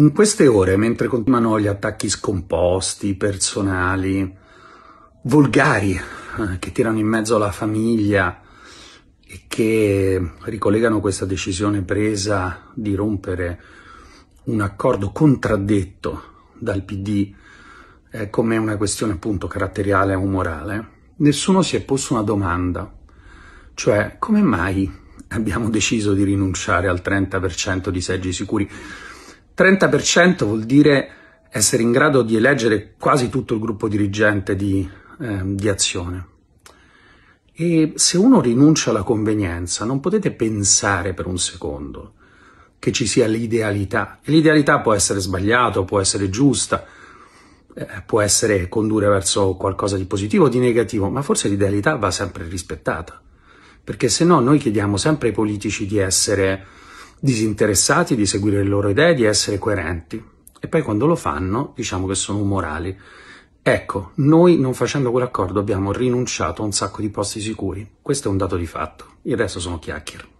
In queste ore, mentre continuano gli attacchi scomposti, personali, volgari, eh, che tirano in mezzo alla famiglia e che ricollegano questa decisione presa di rompere un accordo contraddetto dal PD eh, come una questione appunto caratteriale o morale, nessuno si è posto una domanda, cioè come mai abbiamo deciso di rinunciare al 30% di seggi sicuri? 30% vuol dire essere in grado di eleggere quasi tutto il gruppo dirigente di, eh, di azione. E se uno rinuncia alla convenienza, non potete pensare per un secondo che ci sia l'idealità. E l'idealità può essere sbagliata, può essere giusta, eh, può essere condurre verso qualcosa di positivo o di negativo, ma forse l'idealità va sempre rispettata. Perché se no noi chiediamo sempre ai politici di essere disinteressati, di seguire le loro idee, di essere coerenti. E poi quando lo fanno, diciamo che sono umorali. Ecco, noi non facendo quell'accordo abbiamo rinunciato a un sacco di posti sicuri. Questo è un dato di fatto. Il resto sono chiacchiere.